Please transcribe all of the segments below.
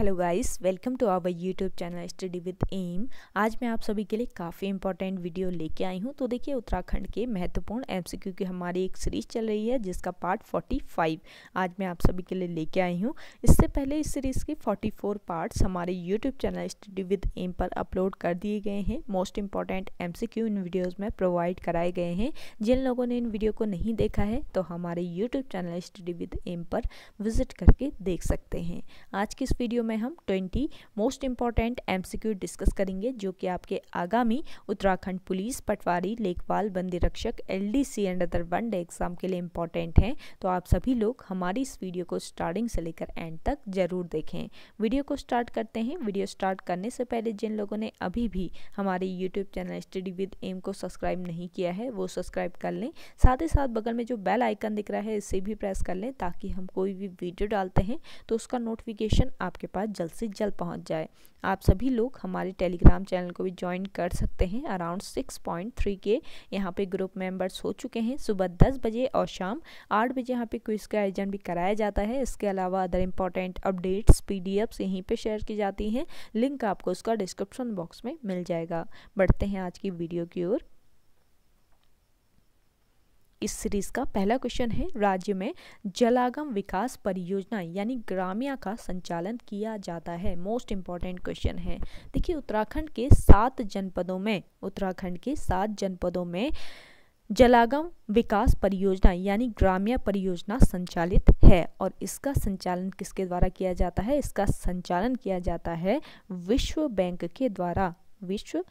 hello guys welcome to our YouTube channel study with M आज मैं आप सभी के लिए काफ़ी इंपॉर्टेंट वीडियो लेके आई हूं तो देखिए उत्तराखंड के महत्वपूर्ण एमसीक्यू की हमारी एक सीरीज चल रही है जिसका पार्ट 45 आज मैं आप सभी के लिए लेके आई हूं इससे पहले इस सीरीज़ के 44 पार्ट्स हमारे YouTube channel study with M पर अपलोड कर दिए गए हैं मोस्ट इंपॉर्टेंट एम इन वीडियोज़ में प्रोवाइड कराए गए हैं जिन लोगों ने इन वीडियो को नहीं देखा है तो हमारे YouTube channel study with M पर विजिट करके देख सकते हैं आज की इस वीडियो में में हम 20 मोस्ट इम्पॉर्टेंट एमसीक्यू डिस्कस करेंगे जो कि आपके आगामी उत्तराखंड पुलिस पटवारी लेखपाल बंदी रक्षक LDC and other one day exam के लिए इम्पॉर्टेंट हैं तो आप सभी लोग हमारी इस वीडियो को स्टार्टिंग से लेकर एंड तक ज़रूर देखें वीडियो को स्टार्ट करते हैं वीडियो स्टार्ट करने से पहले जिन लोगों ने अभी भी हमारे YouTube channel study with M को सब्सक्राइब नहीं किया है वो सब्सक्राइब कर लें साथ ही साथ बगल में जो बेल आइकन दिख रहा है इसे भी प्रेस कर लें ताकि हम कोई भी वीडियो डालते हैं तो उसका नोटिफिकेशन आपके पास पास जल्द से जल्द पहुंच जाए आप सभी लोग हमारे टेलीग्राम चैनल को भी ज्वाइन कर सकते हैं अराउंड सिक्स पॉइंट थ्री के यहाँ पे ग्रुप मेंबर्स हो चुके हैं सुबह दस बजे और शाम आठ बजे यहाँ पे क्विज का आयोजन भी कराया जाता है इसके अलावा अदर इंपॉर्टेंट अपडेट्स पी यहीं पर शेयर की जाती हैं लिंक आपको उसका डिस्क्रिप्शन बॉक्स में मिल जाएगा बढ़ते हैं आज की वीडियो की ओर इस सीरीज़ का पहला क्वेश्चन है राज्य में जलागम विकास परियोजना यानी ग्रामिया का संचालन किया जाता है मोस्ट इम्पॉर्टेंट क्वेश्चन है देखिए उत्तराखंड के सात जनपदों में उत्तराखंड के सात जनपदों में जलागम विकास परियोजना यानी ग्राम्य परियोजना संचालित है और इसका संचालन किसके द्वारा किया जाता है इसका संचालन किया जाता है विश्व बैंक के द्वारा विश्व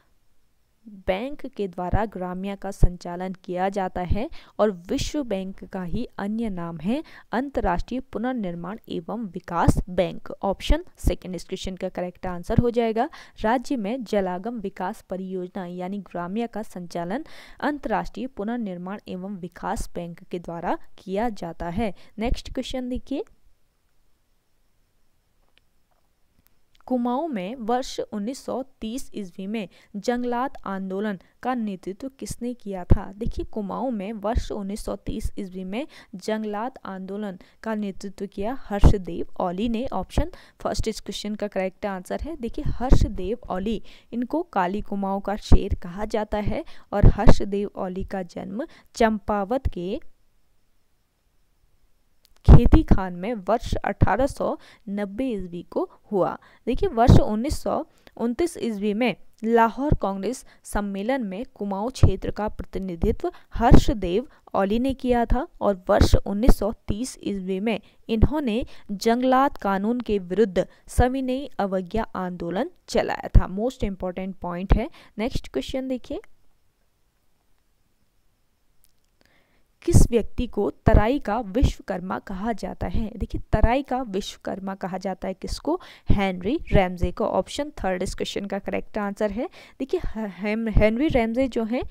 बैंक के द्वारा ग्राम्या का संचालन किया जाता है और विश्व बैंक का ही अन्य नाम है अंतर्राष्ट्रीय पुनर्निर्माण एवं विकास बैंक ऑप्शन सेकेंड इस क्वेश्चन का करेक्ट आंसर हो जाएगा राज्य में जलागम विकास परियोजना यानी ग्राम्या का संचालन अंतर्राष्ट्रीय पुनर्निर्माण एवं विकास बैंक के द्वारा किया जाता है नेक्स्ट क्वेश्चन देखिए कुमाऊं में वर्ष 1930 ईस्वी में जंगलात आंदोलन का नेतृत्व किसने किया था देखिए कुमाऊं में वर्ष 1930 ईस्वी में जंगलात आंदोलन का नेतृत्व किया हर्षदेव ओली ने ऑप्शन फर्स्ट इस क्वेश्चन का करेक्ट आंसर है देखिए हर्षदेव ओली इनको काली कुमाऊं का शेर कहा जाता है और हर्षदेव ओली का जन्म चंपावत के खेती खान में वर्ष 1890 सौ ईस्वी को हुआ देखिए वर्ष उन्नीस ईस्वी में लाहौर कांग्रेस सम्मेलन में कुमाऊं क्षेत्र का प्रतिनिधित्व हर्षदेव ओली ने किया था और वर्ष 1930 सौ ईस्वी में इन्होंने जंगलात कानून के विरुद्ध सविनय अवज्ञा आंदोलन चलाया था मोस्ट इम्पॉर्टेंट पॉइंट है नेक्स्ट क्वेश्चन देखिए किस व्यक्ति को तराई का विश्वकर्मा कहा जाता है देखिए तराई का विश्वकर्मा कहा जाता है किसको हेनरी रैमजे को ऑप्शन थर्ड इस क्वेश्चन का करेक्ट आंसर है देखिए हेनरी रैमजे जो है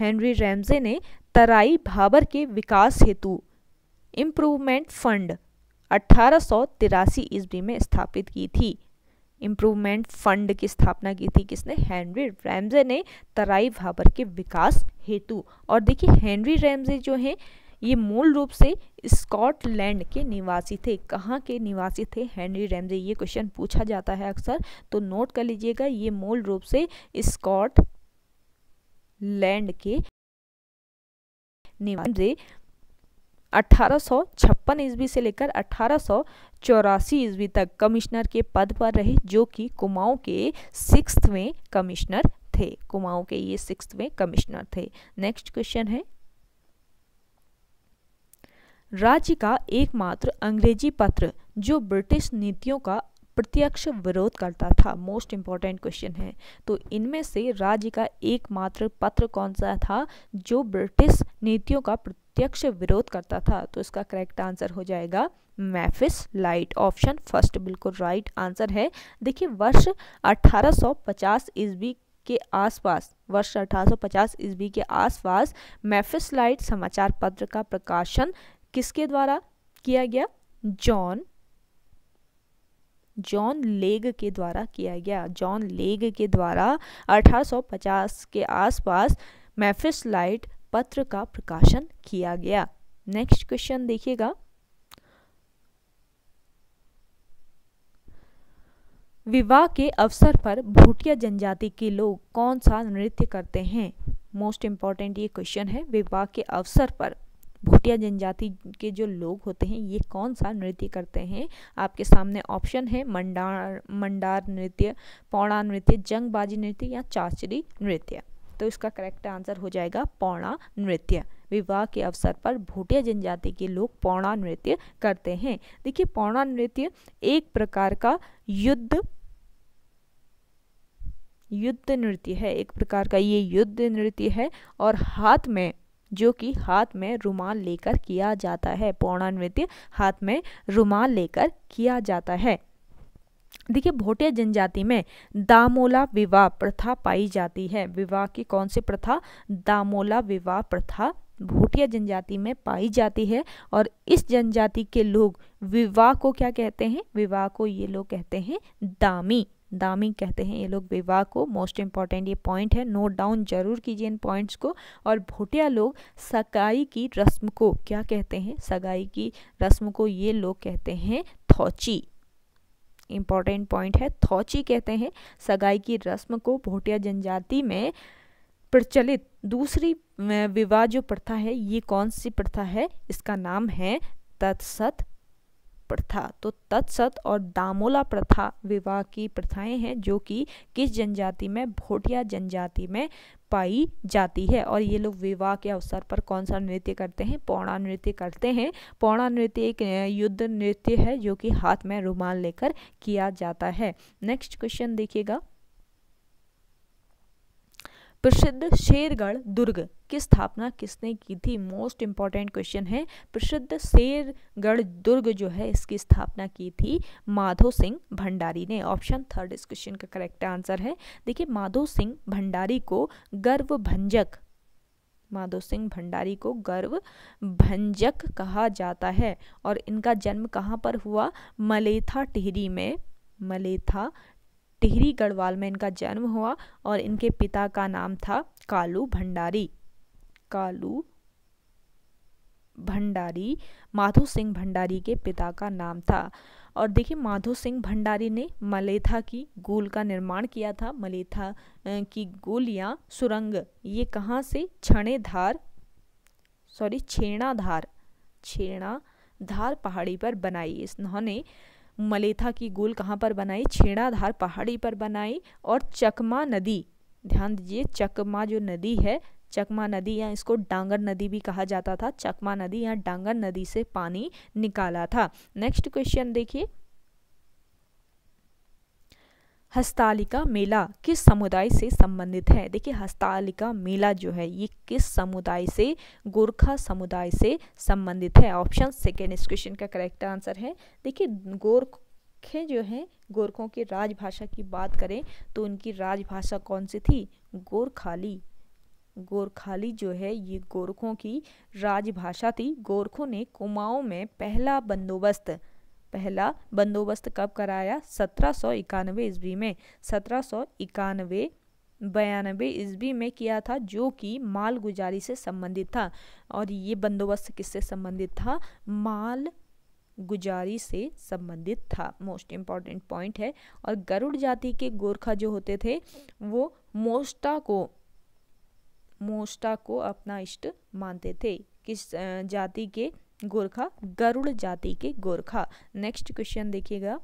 हेनरी रैमजे ने तराई भाबर के विकास हेतु इम्प्रूवमेंट फंड अठारह ईस्वी में स्थापित की थी इम्प्रूवमेंट फंड की स्थापना की थी किसने हेनरी रैमजे ने तराई भाबर के विकास हेतु और देखिए हेनरी रैमजे जो हैं ये मूल रूप से स्कॉटलैंड के निवासी थे कहाँ के निवासी थे हेनरी रैमजे ये क्वेश्चन पूछा जाता है अक्सर तो नोट कर लीजिएगा ये मूल रूप से स्कॉटलैंड के निवासी अठारह सौ ईस्वी से लेकर अठारह चौरासी ईस्वी तक कमिश्नर के पद पर रहे जो कि कुमाऊं के सिक्सवें कमिश्नर थे कुमाऊं के ये सिक्सवें कमिश्नर थे नेक्स्ट क्वेश्चन है राज्य का एकमात्र अंग्रेजी पत्र जो ब्रिटिश नीतियों का प्रत्यक्ष विरोध करता था मोस्ट इम्पॉर्टेंट क्वेश्चन है तो इनमें से राज्य का एकमात्र पत्र कौन सा था जो ब्रिटिश नीतियों का प्रत्यक्ष विरोध करता था तो इसका करेक्ट आंसर हो जाएगा मैफिस लाइट ऑप्शन फर्स्ट बिल्कुल राइट आंसर है देखिए वर्ष 1850 ईस्वी के आसपास वर्ष 1850 सौ ईस्वी के आसपास मैफिस लाइट समाचार पत्र का प्रकाशन किसके द्वारा किया गया जॉन जॉन लेग के द्वारा किया गया जॉन लेग के द्वारा 1850 के आसपास मैफिस लाइट पत्र का प्रकाशन किया गया नेक्स्ट क्वेश्चन देखिएगा विवाह के अवसर पर भूटिया जनजाति के लोग कौन सा नृत्य करते हैं मोस्ट इम्पॉर्टेंट ये क्वेश्चन है विवाह के अवसर पर भूटिया जनजाति के जो लोग होते हैं ये कौन सा नृत्य करते हैं आपके सामने ऑप्शन है मंडार मंडार नृत्य पौड़ा नृत्य जंगबाजी नृत्य या चाचरी नृत्य तो इसका करेक्ट आंसर हो जाएगा पौणा नृत्य विवाह के अवसर पर भूटिया जनजाति के लोग पौणा नृत्य करते हैं देखिए पौणा नृत्य एक प्रकार का युद्ध युद्ध नृत्य है एक प्रकार का ये युद्ध नृत्य है और हाथ में जो कि हाथ में रुमाल लेकर किया जाता है पौणा नृत्य हाथ में रुमाल लेकर किया जाता है देखिए भोटिया जनजाति में दामोला विवाह प्रथा पाई जाती है विवाह की कौन सी प्रथा दामोला विवाह प्रथा भोटिया जनजाति में पाई जाती है और इस जनजाति के लोग विवाह को क्या कहते हैं विवाह को ये लोग कहते हैं दामी दामी कहते हैं ये लोग विवाह को मोस्ट इम्पॉर्टेंट ये पॉइंट है नोट डाउन जरूर कीजिए इन पॉइंट्स को और भोटिया लोग सगाई की रस्म को क्या कहते हैं सगाई की रस्म को ये लोग कहते हैं थौची इम्पॉर्टेंट पॉइंट है थौची कहते हैं सगाई की रस्म को भोटिया जनजाति में प्रचलित दूसरी विवाह जो प्रथा है ये कौन सी प्रथा है इसका नाम है तत्सत प्रथा तो तत्सत और दामोला प्रथा विवाह की प्रथाएं हैं जो कि किस जनजाति में भोटिया जनजाति में पाई जाती है और ये लोग विवाह के अवसर पर कौन सा नृत्य करते हैं पौणा नृत्य करते हैं पौणा नृत्य एक युद्ध नृत्य है जो कि हाथ में रुमाल लेकर किया जाता है नेक्स्ट क्वेश्चन देखिएगा प्रसिद्ध शेरगढ़ दुर्ग की स्थापना किसने की थी मोस्ट इंपॉर्टेंट क्वेश्चन है प्रसिद्ध शेरगढ़ दुर्ग जो है इसकी स्थापना की थी माधो सिंह भंडारी ने ऑप्शन थर्ड इस क्वेश्चन का करेक्ट आंसर है देखिए माधो सिंह भंडारी को गर्व भंजक माधो सिंह भंडारी को गर्व भंजक कहा जाता है और इनका जन्म कहाँ पर हुआ मलेथा टिहरी में मलेथा टिहरी गढ़वाल में इनका जन्म हुआ और इनके पिता का नाम था कालू भंडारी कालू भंडारी माधो सिंह भंडारी के पिता का नाम था और देखिए माधो सिंह भंडारी ने मलेथा की गोल का निर्माण किया था मलेथा की गोल या सुरंग ये कहाँ से छणेधार सॉरी छेणाधार छेणाधार पहाड़ी पर बनाई इस उन्होंने मलेथा की गोल कहाँ पर बनाई छेड़ाधार पहाड़ी पर बनाई और चकमा नदी ध्यान दीजिए चकमा जो नदी है चकमा नदी या इसको डांगर नदी भी कहा जाता था चकमा नदी या डांगर नदी से पानी निकाला था नेक्स्ट क्वेश्चन देखिए हस्तालिका मेला किस समुदाय से संबंधित है देखिए हस्तालिका मेला जो है ये किस समुदाय से गोरखा समुदाय से संबंधित है ऑप्शन सेकेंड इस क्वेश्चन का करेक्ट आंसर है देखिए गोरखे जो हैं गोरखों की राजभाषा की बात करें तो उनकी राजभाषा कौन सी थी गोरखाली गोरखाली जो है ये गोरखों की राजभाषा थी गोरखों ने कुमाऊं में पहला बंदोबस्त पहला बंदोबस्त कब कराया सत्रह सौ इक्यानवे ईस्वी में सत्रह सौ इक्यानवे बयानबे ईस्वी में किया था जो कि माल गुजारी से संबंधित था और ये बंदोबस्त किससे संबंधित था माल गुजारी से संबंधित था मोस्ट इम्पॉर्टेंट पॉइंट है और गरुड़ जाति के गोरखा जो होते थे वो मोस्टा को मोस्टा को अपना इष्ट मानते थे किस जाति के गोरखा गरुड़ जाति के गोरखा नेक्स्ट क्वेश्चन देखिएगा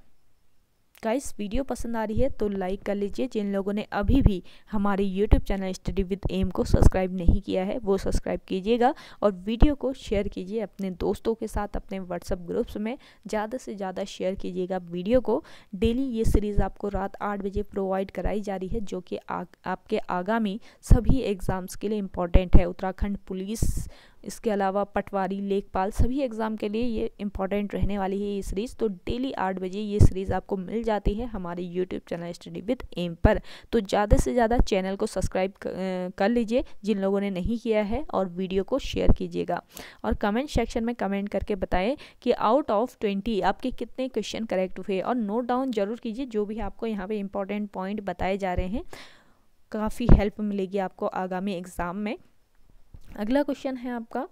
गाइस वीडियो पसंद आ रही है तो लाइक कर लीजिए जिन लोगों ने अभी भी हमारे YouTube channel study with M को सब्सक्राइब नहीं किया है वो सब्सक्राइब कीजिएगा और वीडियो को शेयर कीजिए अपने दोस्तों के साथ अपने व्हाट्सअप ग्रुप्स में ज़्यादा से ज़्यादा शेयर कीजिएगा वीडियो को डेली ये सीरीज़ आपको रात आठ बजे प्रोवाइड कराई जा रही है जो कि आपके आगामी सभी एग्ज़ाम्स के लिए इंपॉर्टेंट है उत्तराखंड पुलिस इसके अलावा पटवारी लेखपाल सभी एग्ज़ाम के लिए ये इम्पॉर्टेंट रहने वाली है ये सीरीज़ तो डेली आठ बजे ये सीरीज़ आपको मिल जाती है हमारे YouTube channel study with M पर तो ज़्यादा से ज़्यादा चैनल को सब्सक्राइब कर लीजिए जिन लोगों ने नहीं किया है और वीडियो को शेयर कीजिएगा और कमेंट सेक्शन में कमेंट करके बताएं कि आउट ऑफ ट्वेंटी आपके कितने क्वेश्चन करेक्ट हुए और नोट डाउन ज़रूर कीजिए जो भी आपको यहाँ पे इम्पॉर्टेंट पॉइंट बताए जा रहे हैं काफ़ी हेल्प मिलेगी आपको आगामी एग्ज़ाम में अगला क्वेश्चन है आपका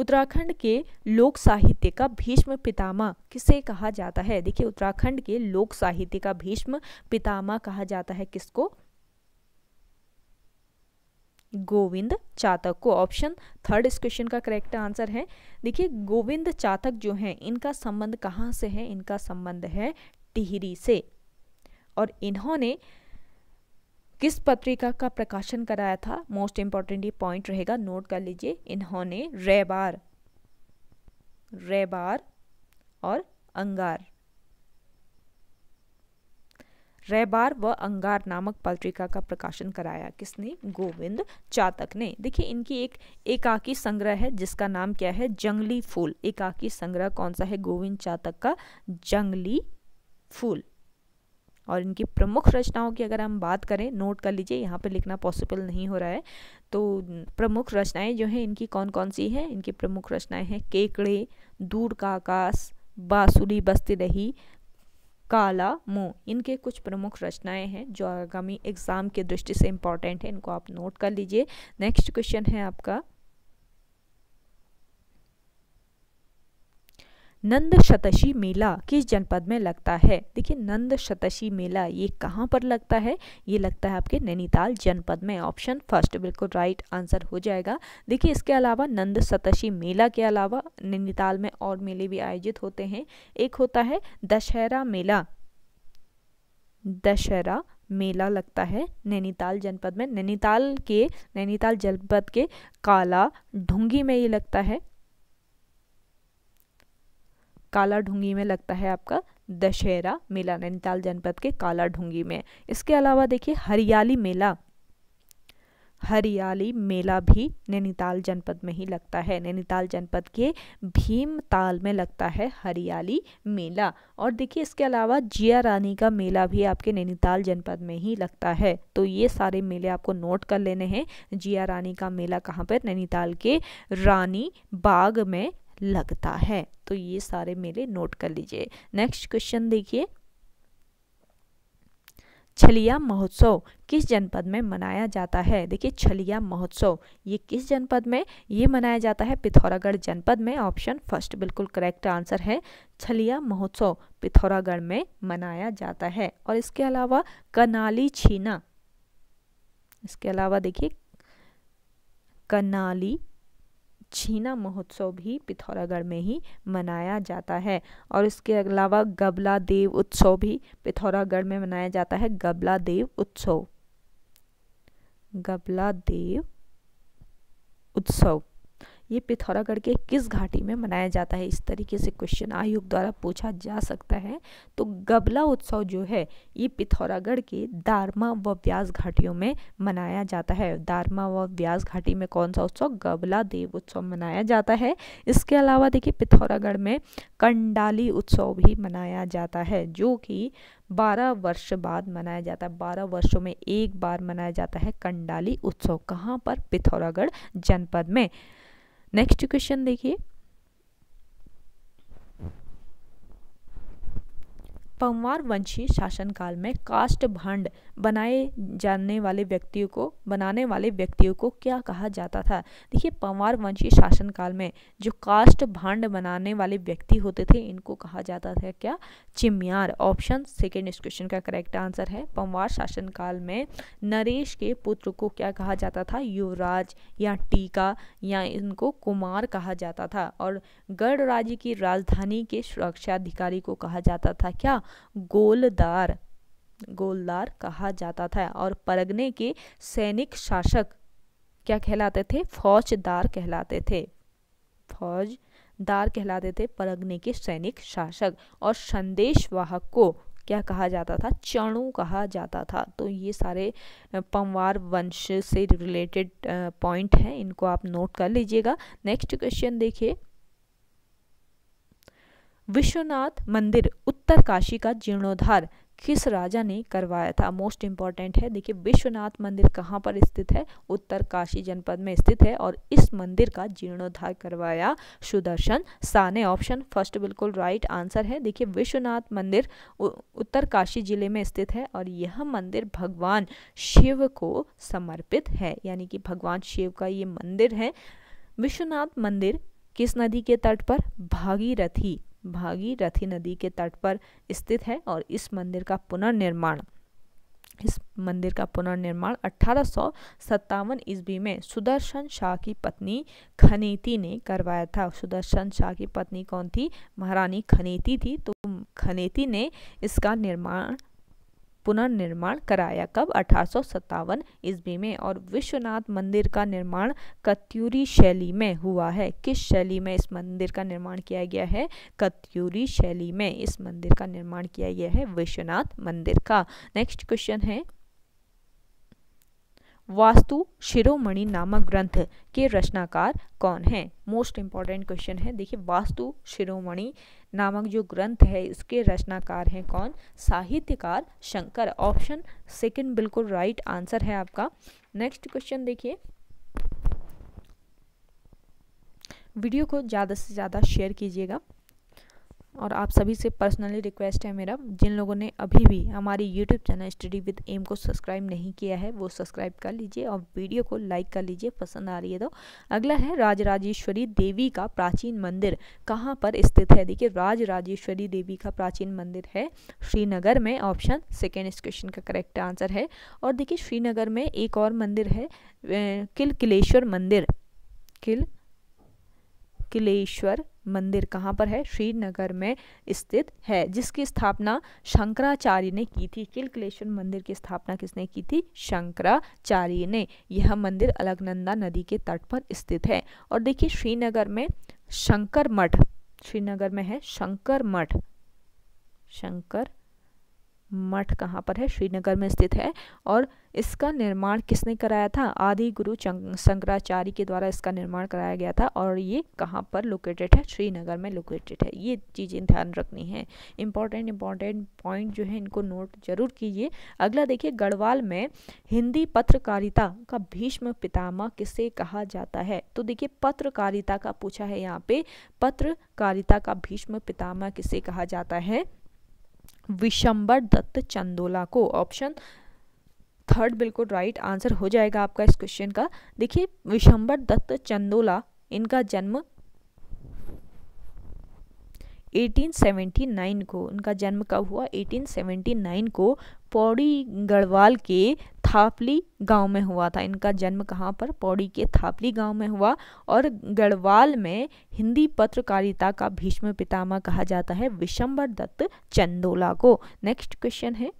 उत्तराखंड के लोक साहित्य का भीष्म पितामा किसे कहा जाता है देखिए उत्तराखंड के लोक साहित्य का भीष्म पितामा कहा जाता है किसको गोविंद चातक को ऑप्शन थर्ड इस क्वेश्चन का करेक्ट आंसर है देखिए गोविंद चातक जो हैं इनका संबंध कहाँ से है इनका संबंध है टिहरी से और इन्होंने किस पत्रिका का प्रकाशन कराया था मोस्ट इंपॉर्टेंट ये पॉइंट रहेगा नोट कर लीजिए इन्होंने रेबार रेबार और अंगार रैबार व अंगार नामक पत्रिका का प्रकाशन कराया किसने गोविंद चातक ने देखिए इनकी एक एकाकी संग्रह है जिसका नाम क्या है जंगली फूल एकाकी संग्रह कौन सा है गोविंद चातक का जंगली फूल और इनकी प्रमुख रचनाओं की अगर हम बात करें नोट कर लीजिए यहाँ पर लिखना पॉसिबल नहीं हो रहा है तो प्रमुख रचनाएं जो हैं इनकी कौन कौन सी हैं इनकी प्रमुख रचनाएं हैं केकड़े दूर का आकाश बासुली बस्ती रही काला मुँह इनके कुछ प्रमुख रचनाएं हैं जो आगामी एग्ज़ाम के दृष्टि से इम्पॉर्टेंट है इनको आप नोट कर लीजिए नेक्स्ट क्वेश्चन है आपका नंद शतशी मेला किस जनपद में लगता है देखिए नंद शतशी मेला ये कहाँ पर लगता है ये लगता है आपके नैनीताल जनपद में ऑप्शन फर्स्ट बिल्कुल राइट आंसर हो जाएगा देखिए इसके अलावा नंद शतशी मेला के अलावा नैनीताल में और मेले भी आयोजित होते हैं एक होता है दशहरा मेला दशहरा मेला लगता है नैनीताल जनपद में नैनीताल के नैनीताल जनपद के काला ढुंगी में ये लगता है काला ढूंगी में लगता है आपका दशहरा मेला नैनीताल जनपद के काला ढूंगी में इसके अलावा देखिए हरियाली मेला हरियाली मेला भी नैनीताल जनपद में ही लगता है नैनीताल जनपद के भीमताल में लगता है हरियाली मेला और देखिए इसके अलावा जिया रानी का मेला भी आपके नैनीताल जनपद में ही लगता है तो ये सारे मेले आपको नोट कर लेने हैं जिया रानी का मेला कहाँ पर नैनीताल के रानी बाग में लगता है तो ये सारे मेले नोट कर लीजिए नेक्स्ट क्वेश्चन देखिए छलिया महोत्सव किस जनपद में मनाया जाता है देखिए छलिया महोत्सव ये किस जनपद में ये मनाया जाता है पिथौरागढ़ जनपद में ऑप्शन फर्स्ट बिल्कुल करेक्ट आंसर है छलिया महोत्सव पिथौरागढ़ में मनाया जाता है और इसके अलावा कनाली छीना इसके अलावा देखिए कनाली छीना महोत्सव भी पिथौरागढ़ में ही मनाया जाता है और इसके अलावा गबला देव उत्सव भी पिथौरागढ़ में मनाया जाता है गबला देव उत्सव गबला देव उत्सव ये पिथौरागढ़ के किस घाटी में मनाया जाता है इस तरीके से क्वेश्चन आयोग द्वारा पूछा जा सकता है तो गबला उत्सव जो है ये पिथौरागढ़ के दारमा व व्यास घाटियों में मनाया जाता है दारमा व व्यास घाटी में कौन सा उत्सव गबला देव उत्सव मनाया जाता है इसके अलावा देखिए पिथौरागढ़ में कंडाली उत्सव भी मनाया जाता है जो कि बारह वर्ष बाद मनाया जाता है बारह वर्षों में एक बार मनाया जाता है कंडाली उत्सव कहाँ पर पिथौरागढ़ जनपद में नेक्स्ट क्वेश्चन देखिए पंवार वंशी शासनकाल में काष्ट भांड बनाए जाने वाले व्यक्तियों को बनाने वाले व्यक्तियों को क्या कहा जाता था देखिए पंवार वंशी शासनकाल में जो काष्ट भांड बनाने वाले व्यक्ति होते थे इनको कहा जाता था क्या चिमियार ऑप्शन सेकेंड इस क्वेश्चन का करेक्ट आंसर है पंवार शासनकाल में नरेश के पुत्र को क्या कहा जाता था युवराज या टीका या इनको कुमार कहा जाता था और गढ़ राज्य की राजधानी के सुरक्षा अधिकारी को कहा जाता था क्या गोलदार गोलदार कहा जाता था और परगने के सैनिक शासक क्या कहलाते थे फौजदार कहलाते थे फौजदार कहलाते थे परगने के सैनिक शासक और संदेशवाहक को क्या कहा जाता था चणु कहा जाता था तो ये सारे पंवार वंश से रिलेटेड पॉइंट हैं इनको आप नोट कर लीजिएगा नेक्स्ट क्वेश्चन देखिए विश्वनाथ मंदिर उत्तरकाशी का जीर्णोद्धार किस राजा ने करवाया था मोस्ट इम्पॉर्टेंट है देखिए विश्वनाथ मंदिर कहाँ पर स्थित है उत्तर काशी जनपद में स्थित है और इस मंदिर का जीर्णोद्धार करवाया सुदर्शन साने ऑप्शन फर्स्ट बिल्कुल राइट आंसर है देखिए विश्वनाथ मंदिर उत्तर काशी जिले में स्थित है और यह मंदिर भगवान शिव को समर्पित है यानी कि भगवान शिव का ये मंदिर है विश्वनाथ मंदिर किस नदी के तट पर भागीरथी भागीरथी नदी के तट पर स्थित है और इस मंदिर का पुनर्निर्माण इस मंदिर का पुनर्निर्माण अठारह सौ ईस्वी में सुदर्शन शाह की पत्नी खनीति ने करवाया था सुदर्शन शाह की पत्नी कौन थी महारानी खनीति थी तो खनेती ने इसका निर्माण पुनर्निर्माण कराया कब अठारह ईस्वी में और विश्वनाथ मंदिर का निर्माण कत्यूरी शैली में हुआ है किस शैली में इस मंदिर का निर्माण किया गया है कत्यूरी शैली में इस मंदिर का निर्माण किया गया है विश्वनाथ मंदिर का नेक्स्ट क्वेश्चन है वास्तु शिरोमणि नामक ग्रंथ के रचनाकार कौन हैं मोस्ट इम्पॉर्टेंट क्वेश्चन है देखिए वास्तु शिरोमणि नामक जो ग्रंथ है इसके रचनाकार हैं कौन साहित्यकार शंकर ऑप्शन सेकंड बिल्कुल राइट आंसर है आपका नेक्स्ट क्वेश्चन देखिए वीडियो को ज़्यादा से ज़्यादा शेयर कीजिएगा और आप सभी से पर्सनली रिक्वेस्ट है मेरा जिन लोगों ने अभी भी हमारी YouTube channel study with M को सब्सक्राइब नहीं किया है वो सब्सक्राइब कर लीजिए और वीडियो को लाइक कर लीजिए पसंद आ रही है तो अगला है राजराजेश्वरी देवी का प्राचीन मंदिर कहाँ पर स्थित है देखिए राजराजेश्वरी देवी का प्राचीन मंदिर है श्रीनगर में ऑप्शन सेकेंड इस क्वेश्चन का करेक्ट आंसर है और देखिए श्रीनगर में एक और मंदिर है किल किलेश्वर मंदिर किल किलेश्वर मंदिर कहाँ पर है श्रीनगर में स्थित है जिसकी स्थापना शंकराचार्य ने की थी किल किलेश्वर मंदिर की स्थापना किसने की थी शंकराचार्य ने यह मंदिर अलगनंदा नदी के तट पर स्थित है और देखिए श्रीनगर में शंकर मठ श्रीनगर में है शंकर मठ शंकर मठ कहाँ पर है श्रीनगर में स्थित है और इसका निर्माण किसने कराया था आदि गुरु शंकराचार्य के द्वारा इसका निर्माण कराया गया था और ये कहाँ पर लोकेटेड है श्रीनगर में लोकेटेड है ये चीज़ें ध्यान रखनी है इंपॉर्टेंट इंपॉर्टेंट पॉइंट जो है इनको नोट जरूर कीजिए अगला देखिए गढ़वाल में हिंदी पत्रकारिता का भीष्म पितामा किसे कहा जाता है तो देखिए पत्रकारिता का पूछा है यहाँ पे पत्रकारिता का भीष्म पितामा किसे कहा जाता है विशंबर दत्त चंदोला को ऑप्शन थर्ड बिल्कुल राइट आंसर हो जाएगा आपका इस क्वेश्चन का देखिए विशंबर दत्त चंदोला इनका जन्म 1879 को इनका जन्म कब हुआ 1879 को पौड़ी गढ़वाल के थापली गांव में हुआ था इनका जन्म कहाँ पर पौड़ी के थापली गांव में हुआ और गढ़वाल में हिंदी पत्रकारिता का भीष्म पितामह कहा जाता है विशंबर दत्त चंदोला को नेक्स्ट क्वेश्चन है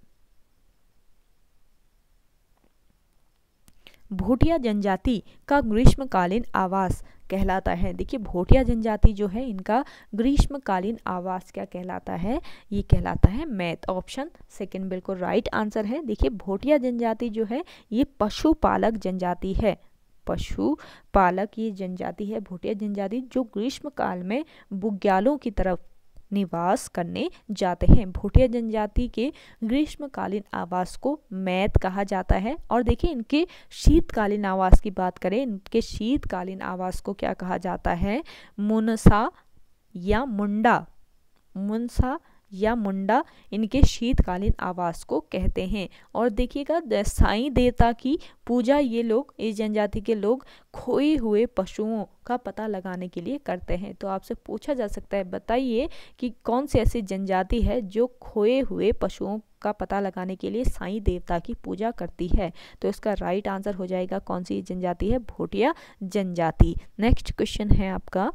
भोटिया जनजाति का ग्रीष्मकालीन आवास कहलाता है देखिए भोटिया जनजाति जो है इनका ग्रीष्मकालीन आवास क्या कहलाता है ये कहलाता है मैथ ऑप्शन सेकंड बिल्कुल राइट आंसर है देखिए भोटिया जनजाति जो है ये पशुपालक जनजाति है पशु पालक ये जनजाति है भोटिया जनजाति जो ग्रीष्मकाल में बुग्यालों की तरफ निवास करने जाते हैं भूटिया जनजाति के ग्रीष्मकालीन आवास को मैत कहा जाता है और देखिए इनके शीतकालीन आवास की बात करें इनके शीतकालीन आवास को क्या कहा जाता है मुनसा या मुंडा मुनसा या मुंडा इनके शीतकालीन आवास को कहते हैं और देखिएगा साई देवता की पूजा ये लोग इस जनजाति के लोग खोए हुए पशुओं का पता लगाने के लिए करते हैं तो आपसे पूछा जा सकता है बताइए कि कौन सी ऐसी जनजाति है जो खोए हुए पशुओं का पता लगाने के लिए साई देवता की पूजा करती है तो इसका राइट आंसर हो जाएगा कौन सी जनजाति है भोटिया जनजाति नेक्स्ट क्वेश्चन है आपका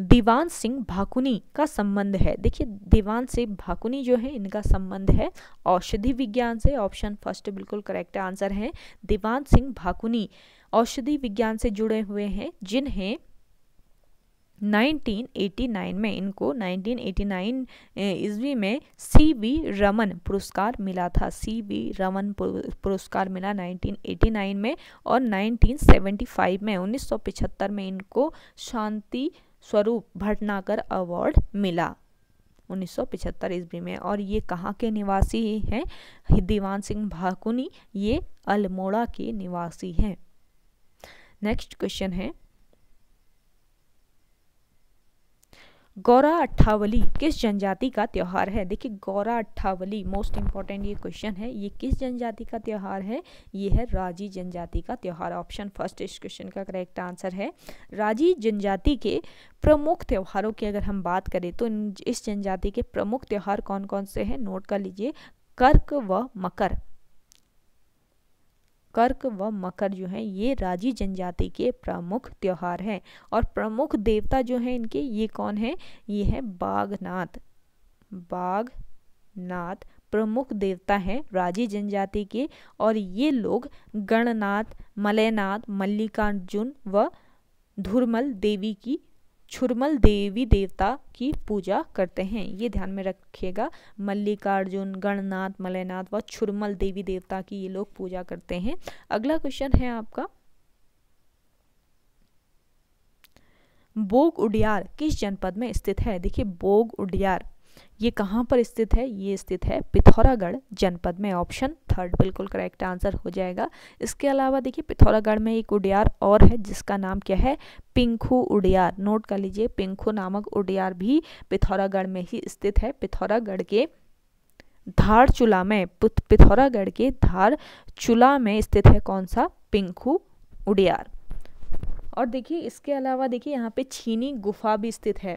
दीवान सिंह भाकुनी का संबंध है देखिए दीवान सिंह भाकुनी जो है इनका संबंध है औषधि विज्ञान से ऑप्शन फर्स्ट बिल्कुल करेक्ट आंसर है दीवान सिंह भाकुनी औषधि विज्ञान से जुड़े हुए हैं जिन्हें 1989 में इनको 1989 ईस्वी में सी बी रमन पुरस्कार मिला था सी बी रमन पुरस्कार मिला 1989 में और 1975 में 1975 में इनको शांति स्वरूप भटनागर अवार्ड मिला 1975 ईस्वी में और ये कहाँ के निवासी हैं दीवान सिंह भाकुनी ये अल्मोड़ा के निवासी हैं नेक्स्ट क्वेश्चन है गौरा अट्ठावली किस जनजाति का त्यौहार है देखिए गौरा अट्ठावली मोस्ट इम्पॉर्टेंट ये क्वेश्चन है ये किस जनजाति का त्यौहार है ये है राजी जनजाति का त्यौहार ऑप्शन फर्स्ट इस क्वेश्चन का करेक्ट आंसर है राजी जनजाति के प्रमुख त्यौहारों की अगर हम बात करें तो इस जनजाति के प्रमुख त्यौहार कौन कौन से हैं नोट कर लीजिए कर्क व मकर कर्क व मकर जो हैं ये राजी जनजाति के प्रमुख त्यौहार हैं और प्रमुख देवता जो हैं इनके ये कौन हैं ये हैं बाघनाथ बाघनाथ प्रमुख देवता हैं राजी जनजाति के और ये लोग गणनाथ मलयनाथ मल्लिकार्जुन व धुरमल देवी की छुरमल देवी देवता की पूजा करते हैं ये ध्यान में रखिएगा मल्लिकार्जुन गणनाथ मलयनाथ व छुरमल देवी देवता की ये लोग पूजा करते हैं अगला क्वेश्चन है आपका बोग उडियार किस जनपद में स्थित है देखिए बोग उडियार ये कहाँ पर स्थित है ये स्थित है पिथौरागढ़ जनपद में ऑप्शन थर्ड बिल्कुल करेक्ट आंसर हो जाएगा इसके अलावा देखिए पिथौरागढ़ में एक उडियार और है जिसका नाम क्या है पिंखू उडियार नोट कर लीजिए पिंखू नामक उडियार भी पिथौरागढ़ में ही स्थित है पिथौरागढ़ के धारचूला में पिथौरागढ़ के धार में स्थित है कौन सा पिंखू उडियार और देखिए इसके अलावा देखिए यहाँ पे छीनी गुफा भी स्थित है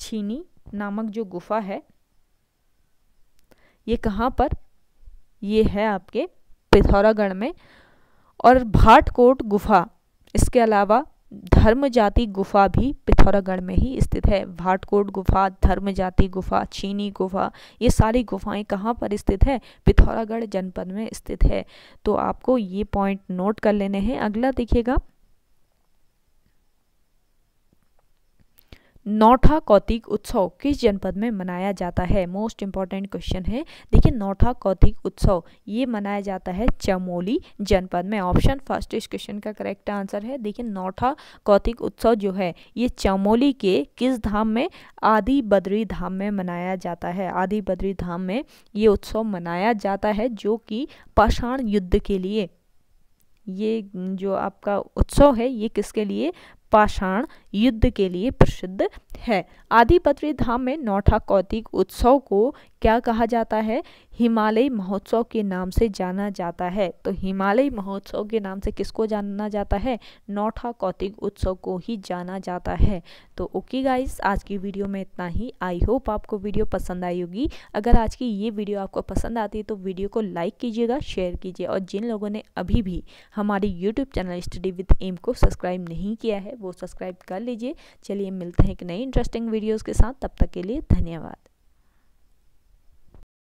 छीनी नामक जो गुफा है ये कहाँ पर ये है आपके पिथौरागढ़ में और भाटकोट गुफा इसके अलावा धर्म जाति गुफा भी पिथौरागढ़ में ही स्थित है भाटकोट गुफा धर्म जाति गुफा चीनी गुफा ये सारी गुफाएं कहाँ पर स्थित है पिथौरागढ़ जनपद में स्थित है तो आपको ये पॉइंट नोट कर लेने हैं अगला देखिएगा नौठा कौतिक उत्सव किस जनपद में मनाया जाता है मोस्ट इम्पॉर्टेंट क्वेश्चन है देखिए नौठा कौतिक उत्सव ये मनाया जाता है चमोली जनपद में ऑप्शन फर्स्ट इस क्वेश्चन का करेक्ट आंसर है देखिए नौठा कौतिक उत्सव जो है ये चमोली के किस धाम में आदि बद्री धाम में मनाया जाता है आदि बद्री धाम में ये उत्सव मनाया जाता है जो कि पाषाण युद्ध के लिए ये जो आपका उत्सव है ये किसके लिए पाषाण युद्ध के लिए प्रसिद्ध है आदिपत्री धाम में नौठा कौतिक उत्सव को क्या कहा जाता है हिमालय महोत्सव के नाम से जाना जाता है तो हिमालय महोत्सव के नाम से किसको जाना जाता है नौठा कौतिक उत्सव को ही जाना जाता है तो ओके गाइस आज की वीडियो में इतना ही आई होप आपको वीडियो पसंद आई होगी अगर आज की ये वीडियो आपको पसंद आती है तो वीडियो को लाइक कीजिएगा शेयर कीजिए और जिन लोगों ने अभी भी हमारे YouTube channel study with M को सब्सक्राइब नहीं किया है वो सब्सक्राइब कर लीजिए चलिए मिलते हैं एक नई इंटरेस्टिंग वीडियोज़ के साथ तब तक के लिए धन्यवाद